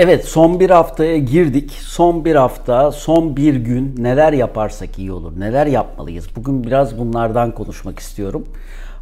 Evet son bir haftaya girdik. Son bir hafta, son bir gün neler yaparsak iyi olur, neler yapmalıyız? Bugün biraz bunlardan konuşmak istiyorum.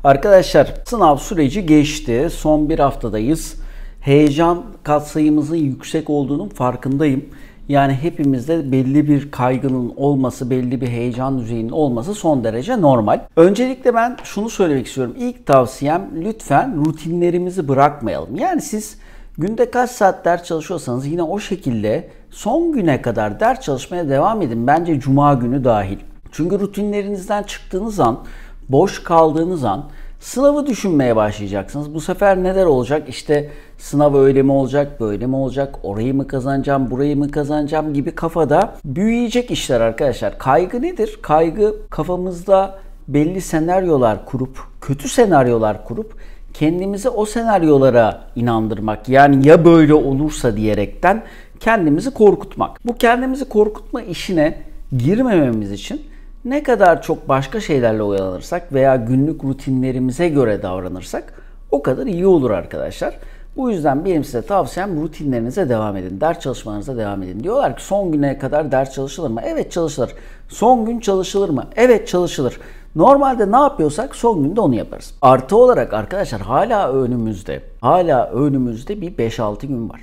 Arkadaşlar sınav süreci geçti. Son bir haftadayız. Heyecan katsayımızın yüksek olduğunun farkındayım. Yani hepimizde belli bir kaygının olması, belli bir heyecan düzeyinin olması son derece normal. Öncelikle ben şunu söylemek istiyorum. İlk tavsiyem lütfen rutinlerimizi bırakmayalım. Yani siz Günde kaç saat ders çalışıyorsanız yine o şekilde son güne kadar ders çalışmaya devam edin. Bence cuma günü dahil. Çünkü rutinlerinizden çıktığınız an, boş kaldığınız an sınavı düşünmeye başlayacaksınız. Bu sefer neler olacak? İşte sınav öyle mi olacak, böyle mi olacak, orayı mı kazanacağım, burayı mı kazanacağım gibi kafada büyüyecek işler arkadaşlar. Kaygı nedir? Kaygı kafamızda belli senaryolar kurup, kötü senaryolar kurup kendimizi o senaryolara inandırmak yani ya böyle olursa diyerekten kendimizi korkutmak. Bu kendimizi korkutma işine girmememiz için ne kadar çok başka şeylerle oyalanırsak veya günlük rutinlerimize göre davranırsak o kadar iyi olur arkadaşlar. Bu yüzden benim size tavsiyem rutinlerinize devam edin. Ders çalışmalarınıza devam edin. Diyorlar ki son güne kadar ders çalışılır mı? Evet çalışılır. Son gün çalışılır mı? Evet çalışılır. Normalde ne yapıyorsak son günde onu yaparız. Artı olarak arkadaşlar hala önümüzde, hala önümüzde bir 5-6 gün var.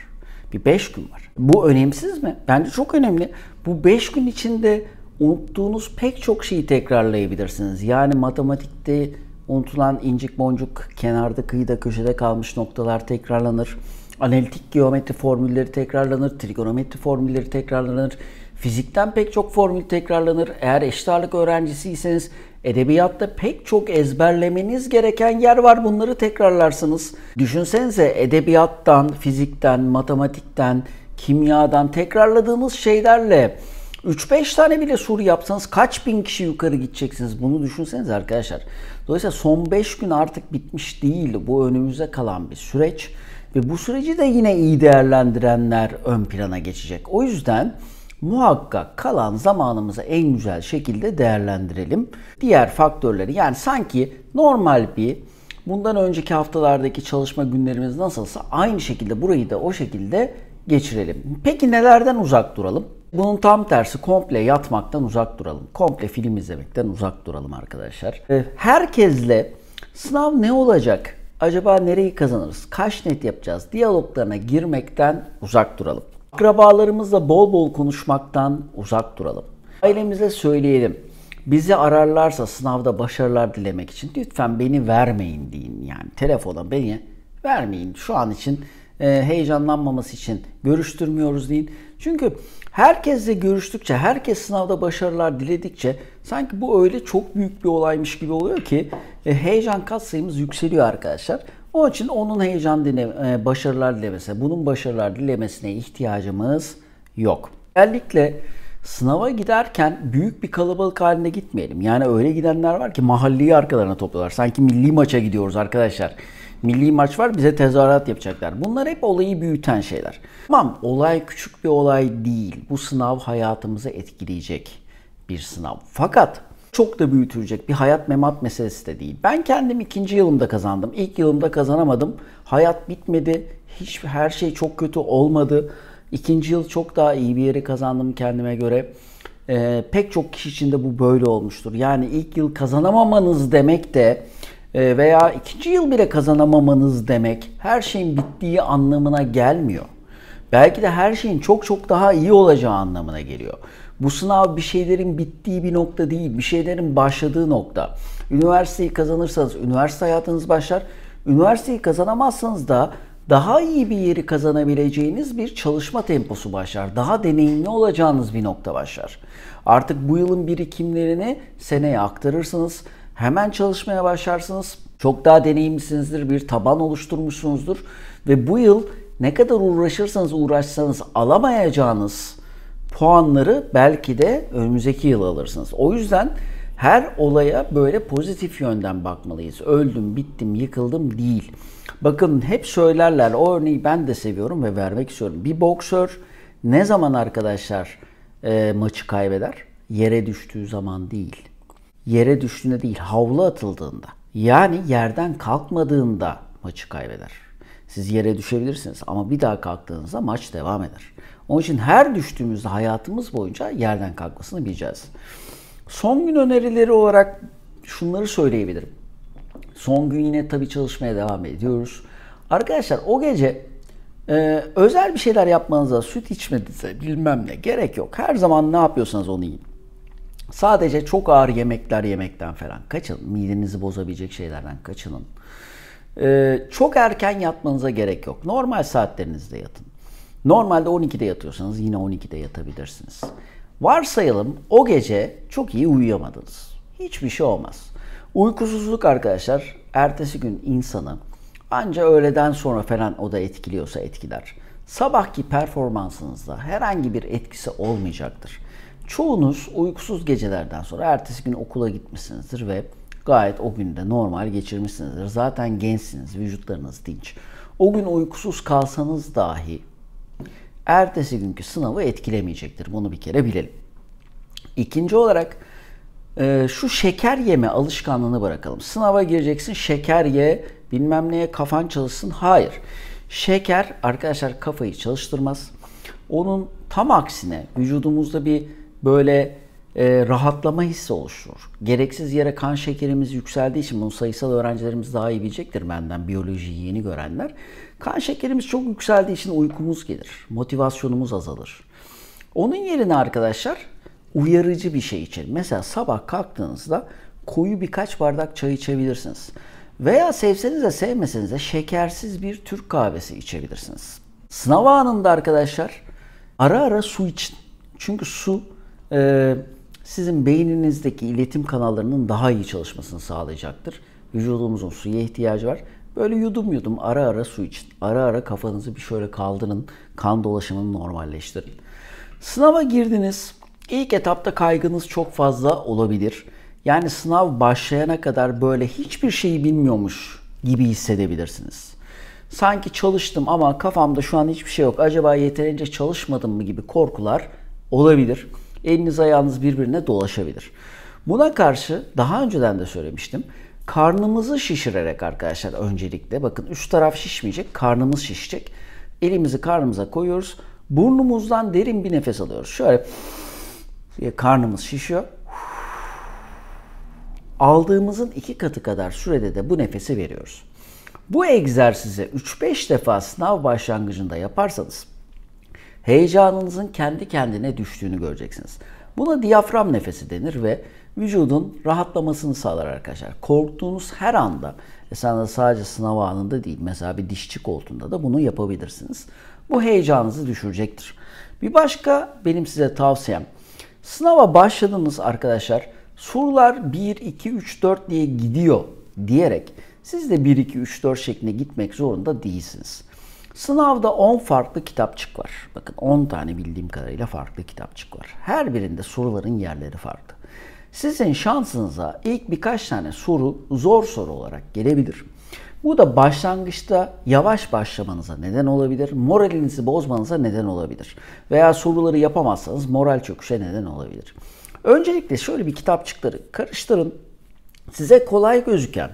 Bir 5 gün var. Bu önemsiz mi? Bence çok önemli. Bu 5 gün içinde unuttuğunuz pek çok şeyi tekrarlayabilirsiniz. Yani matematikte unutulan incik boncuk, kenarda kıyıda köşede kalmış noktalar tekrarlanır. Analitik geometri formülleri tekrarlanır, trigonometri formülleri tekrarlanır. Fizikten pek çok formül tekrarlanır. Eğer eşit ağırlık öğrencisiyseniz Edebiyatta pek çok ezberlemeniz gereken yer var. Bunları tekrarlarsınız. Düşünsenize edebiyattan, fizikten, matematikten, kimyadan tekrarladığınız şeylerle 3-5 tane bile soru yapsanız kaç bin kişi yukarı gideceksiniz? Bunu düşünseniz arkadaşlar. Dolayısıyla son 5 gün artık bitmiş değil. Bu önümüze kalan bir süreç. Ve bu süreci de yine iyi değerlendirenler ön plana geçecek. O yüzden muhakkak kalan zamanımızı en güzel şekilde değerlendirelim. Diğer faktörleri yani sanki normal bir bundan önceki haftalardaki çalışma günlerimiz nasılsa aynı şekilde burayı da o şekilde geçirelim. Peki nelerden uzak duralım? Bunun tam tersi komple yatmaktan uzak duralım. Komple film izlemekten uzak duralım arkadaşlar. Ee, herkesle sınav ne olacak? Acaba nereyi kazanırız? Kaç net yapacağız? Diyaloglarına girmekten uzak duralım. Akrabalarımızla bol bol konuşmaktan uzak duralım. Ailemize söyleyelim. Bizi ararlarsa sınavda başarılar dilemek için lütfen beni vermeyin deyin. Yani telefona beni vermeyin. Şu an için e, heyecanlanmaması için görüştürmüyoruz deyin. Çünkü herkesle görüştükçe, herkes sınavda başarılar diledikçe sanki bu öyle çok büyük bir olaymış gibi oluyor ki e, heyecan katsayımız yükseliyor arkadaşlar. Onun için onun heyecan dile, e, başarılar dilemesine, bunun başarılar dilemesine ihtiyacımız yok. Özellikle sınava giderken büyük bir kalabalık halinde gitmeyelim. Yani öyle gidenler var ki mahalleyi arkalarına topluyorlar. Sanki milli maça gidiyoruz arkadaşlar. Milli maç var bize tezahürat yapacaklar. Bunlar hep olayı büyüten şeyler. Tamam olay küçük bir olay değil. Bu sınav hayatımızı etkileyecek bir sınav. Fakat çok da büyütülecek bir hayat memat meselesi de değil. Ben kendim ikinci yılımda kazandım. İlk yılımda kazanamadım. Hayat bitmedi. Hiç her şey çok kötü olmadı. İkinci yıl çok daha iyi bir yeri kazandım kendime göre. Ee, pek çok kişi için de bu böyle olmuştur. Yani ilk yıl kazanamamanız demek de e, veya ikinci yıl bile kazanamamanız demek her şeyin bittiği anlamına gelmiyor. Belki de her şeyin çok çok daha iyi olacağı anlamına geliyor. Bu sınav bir şeylerin bittiği bir nokta değil, bir şeylerin başladığı nokta. Üniversiteyi kazanırsanız üniversite hayatınız başlar. Üniversiteyi kazanamazsanız da daha iyi bir yeri kazanabileceğiniz bir çalışma temposu başlar. Daha deneyimli olacağınız bir nokta başlar. Artık bu yılın birikimlerini seneye aktarırsınız. Hemen çalışmaya başlarsınız. Çok daha deneyimlisinizdir, bir taban oluşturmuşsunuzdur. Ve bu yıl ne kadar uğraşırsanız uğraşsanız alamayacağınız puanları belki de önümüzdeki yıl alırsınız. O yüzden her olaya böyle pozitif yönden bakmalıyız. Öldüm, bittim, yıkıldım değil. Bakın hep söylerler. O örneği ben de seviyorum ve vermek istiyorum. Bir boksör ne zaman arkadaşlar e, maçı kaybeder? Yere düştüğü zaman değil. Yere düştüğünde değil, havlu atıldığında. Yani yerden kalkmadığında maçı kaybeder. Siz yere düşebilirsiniz ama bir daha kalktığınızda maç devam eder. Onun için her düştüğümüzde hayatımız boyunca yerden kalkmasını bileceğiz. Son gün önerileri olarak şunları söyleyebilirim. Son gün yine tabii çalışmaya devam ediyoruz. Arkadaşlar o gece e, özel bir şeyler yapmanıza, süt içmenize bilmem ne gerek yok. Her zaman ne yapıyorsanız onu yiyin. Sadece çok ağır yemekler yemekten falan kaçın. Midenizi bozabilecek şeylerden kaçının. Ee, çok erken yatmanıza gerek yok. Normal saatlerinizde yatın. Normalde 12'de yatıyorsanız yine 12'de yatabilirsiniz. Varsayalım o gece çok iyi uyuyamadınız. Hiçbir şey olmaz. Uykusuzluk arkadaşlar ertesi gün insanı anca öğleden sonra falan o da etkiliyorsa etkiler. Sabahki performansınızda herhangi bir etkisi olmayacaktır. Çoğunuz uykusuz gecelerden sonra ertesi gün okula gitmişsinizdir ve gayet o günde normal geçirmişsinizdir. Zaten gençsiniz, vücutlarınız dinç. O gün uykusuz kalsanız dahi ertesi günkü sınavı etkilemeyecektir. Bunu bir kere bilelim. İkinci olarak e, şu şeker yeme alışkanlığını bırakalım. Sınava gireceksin şeker ye bilmem neye kafan çalışsın. Hayır. Şeker arkadaşlar kafayı çalıştırmaz. Onun tam aksine vücudumuzda bir böyle e, rahatlama hissi oluşur. Gereksiz yere kan şekerimiz yükseldiği için bunu sayısal öğrencilerimiz daha iyi bilecektir benden biyolojiyi yeni görenler. Kan şekerimiz çok yükseldiği için uykumuz gelir. Motivasyonumuz azalır. Onun yerine arkadaşlar uyarıcı bir şey için. Mesela sabah kalktığınızda koyu birkaç bardak çay içebilirsiniz. Veya sevseniz de sevmeseniz de şekersiz bir Türk kahvesi içebilirsiniz. Sınav anında arkadaşlar ara ara su için. Çünkü su e, sizin beyninizdeki iletim kanallarının daha iyi çalışmasını sağlayacaktır. Vücudumuzun suya ihtiyacı var. Böyle yudum yudum ara ara su için, ara ara kafanızı bir şöyle kaldırın, kan dolaşımını normalleştirin. Sınava girdiniz. İlk etapta kaygınız çok fazla olabilir. Yani sınav başlayana kadar böyle hiçbir şeyi bilmiyormuş gibi hissedebilirsiniz. Sanki çalıştım ama kafamda şu an hiçbir şey yok. Acaba yeterince çalışmadım mı gibi korkular olabilir. Eliniz ayağınız birbirine dolaşabilir. Buna karşı daha önceden de söylemiştim. Karnımızı şişirerek arkadaşlar öncelikle bakın üst taraf şişmeyecek, karnımız şişecek. Elimizi karnımıza koyuyoruz. Burnumuzdan derin bir nefes alıyoruz. Şöyle karnımız şişiyor. Aldığımızın iki katı kadar sürede de bu nefesi veriyoruz. Bu egzersizi 3-5 defa sınav başlangıcında yaparsanız heyecanınızın kendi kendine düştüğünü göreceksiniz. Buna diyafram nefesi denir ve vücudun rahatlamasını sağlar arkadaşlar. Korktuğunuz her anda, esasında sadece sınav anında değil, mesela bir dişçi koltuğunda da bunu yapabilirsiniz. Bu heyecanınızı düşürecektir. Bir başka benim size tavsiyem, sınava başladınız arkadaşlar, sorular 1, 2, 3, 4 diye gidiyor diyerek siz de 1, 2, 3, 4 şeklinde gitmek zorunda değilsiniz. Sınavda 10 farklı kitapçık var. Bakın 10 tane bildiğim kadarıyla farklı kitapçık var. Her birinde soruların yerleri farklı. Sizin şansınıza ilk birkaç tane soru zor soru olarak gelebilir. Bu da başlangıçta yavaş başlamanıza neden olabilir, moralinizi bozmanıza neden olabilir. Veya soruları yapamazsanız moral çöküşe neden olabilir. Öncelikle şöyle bir kitapçıkları karıştırın. Size kolay gözüken,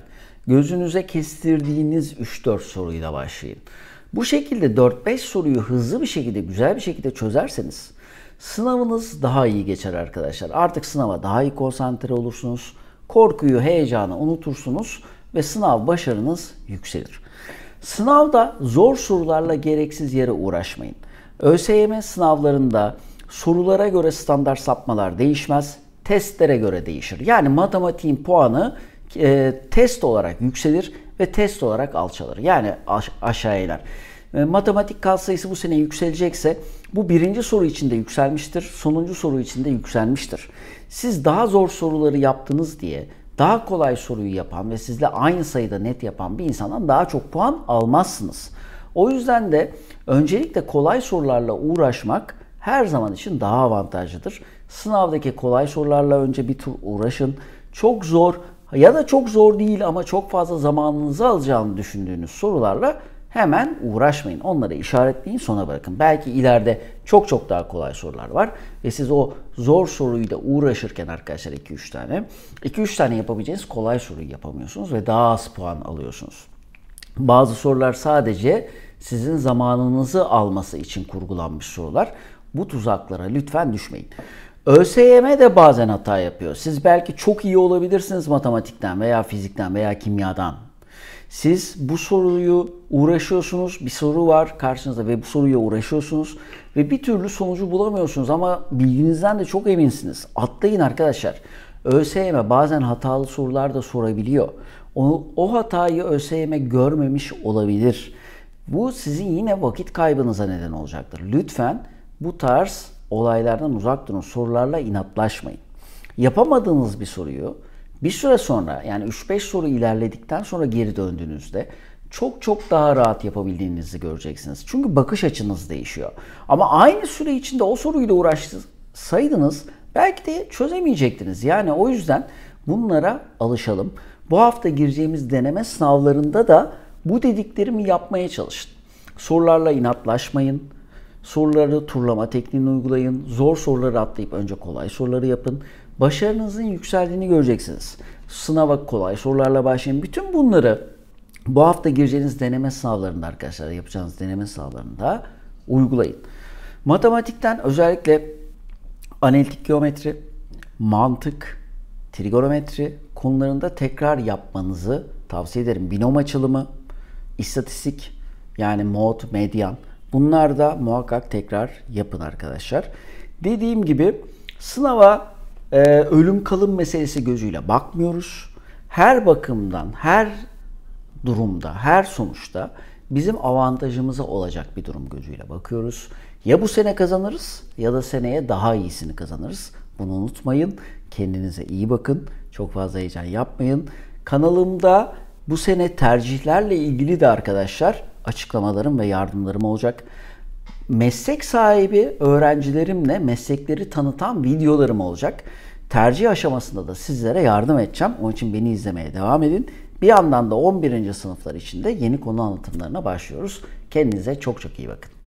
gözünüze kestirdiğiniz 3-4 soruyla başlayın. Bu şekilde 4-5 soruyu hızlı bir şekilde, güzel bir şekilde çözerseniz sınavınız daha iyi geçer arkadaşlar. Artık sınava daha iyi konsantre olursunuz. Korkuyu, heyecanı unutursunuz ve sınav başarınız yükselir. Sınavda zor sorularla gereksiz yere uğraşmayın. ÖSYM sınavlarında sorulara göre standart sapmalar değişmez, testlere göre değişir. Yani matematiğin puanı e, test olarak yükselir ve test olarak alçalır. Yani aş- aşağı iner. E, matematik katsayısı bu sene yükselecekse bu birinci soru içinde yükselmiştir. Sonuncu soru içinde yükselmiştir. Siz daha zor soruları yaptınız diye daha kolay soruyu yapan ve sizle aynı sayıda net yapan bir insandan daha çok puan almazsınız. O yüzden de öncelikle kolay sorularla uğraşmak her zaman için daha avantajlıdır. Sınavdaki kolay sorularla önce bir tur uğraşın. Çok zor ya da çok zor değil ama çok fazla zamanınızı alacağını düşündüğünüz sorularla hemen uğraşmayın. Onları işaretleyin sona bırakın. Belki ileride çok çok daha kolay sorular var ve siz o zor soruyla uğraşırken arkadaşlar 2-3 tane 2-3 tane yapabileceğiniz kolay soruyu yapamıyorsunuz ve daha az puan alıyorsunuz. Bazı sorular sadece sizin zamanınızı alması için kurgulanmış sorular. Bu tuzaklara lütfen düşmeyin. ÖSYM de bazen hata yapıyor. Siz belki çok iyi olabilirsiniz matematikten veya fizikten veya kimyadan. Siz bu soruyu uğraşıyorsunuz, bir soru var karşınızda ve bu soruya uğraşıyorsunuz ve bir türlü sonucu bulamıyorsunuz ama bilginizden de çok eminsiniz. Atlayın arkadaşlar. ÖSYM bazen hatalı sorular da sorabiliyor. Onu, o hatayı ÖSYM görmemiş olabilir. Bu sizin yine vakit kaybınıza neden olacaktır. Lütfen bu tarz olaylardan uzak durun. Sorularla inatlaşmayın. Yapamadığınız bir soruyu bir süre sonra yani 3-5 soru ilerledikten sonra geri döndüğünüzde çok çok daha rahat yapabildiğinizi göreceksiniz. Çünkü bakış açınız değişiyor. Ama aynı süre içinde o soruyla uğraşsaydınız belki de çözemeyecektiniz. Yani o yüzden bunlara alışalım. Bu hafta gireceğimiz deneme sınavlarında da bu dediklerimi yapmaya çalışın. Sorularla inatlaşmayın. Soruları turlama tekniğini uygulayın. Zor soruları atlayıp önce kolay soruları yapın. Başarınızın yükseldiğini göreceksiniz. Sınava kolay sorularla başlayın. Bütün bunları bu hafta gireceğiniz deneme sınavlarında arkadaşlar yapacağınız deneme sınavlarında uygulayın. Matematikten özellikle analitik geometri, mantık, trigonometri konularında tekrar yapmanızı tavsiye ederim. Binom açılımı, istatistik yani mod, medyan Bunlar da muhakkak tekrar yapın arkadaşlar. Dediğim gibi sınava e, ölüm kalım meselesi gözüyle bakmıyoruz. Her bakımdan, her durumda, her sonuçta bizim avantajımıza olacak bir durum gözüyle bakıyoruz. Ya bu sene kazanırız ya da seneye daha iyisini kazanırız. Bunu unutmayın. Kendinize iyi bakın. Çok fazla heyecan yapmayın. Kanalımda bu sene tercihlerle ilgili de arkadaşlar açıklamalarım ve yardımlarım olacak. Meslek sahibi öğrencilerimle meslekleri tanıtan videolarım olacak. Tercih aşamasında da sizlere yardım edeceğim. Onun için beni izlemeye devam edin. Bir yandan da 11. sınıflar için de yeni konu anlatımlarına başlıyoruz. Kendinize çok çok iyi bakın.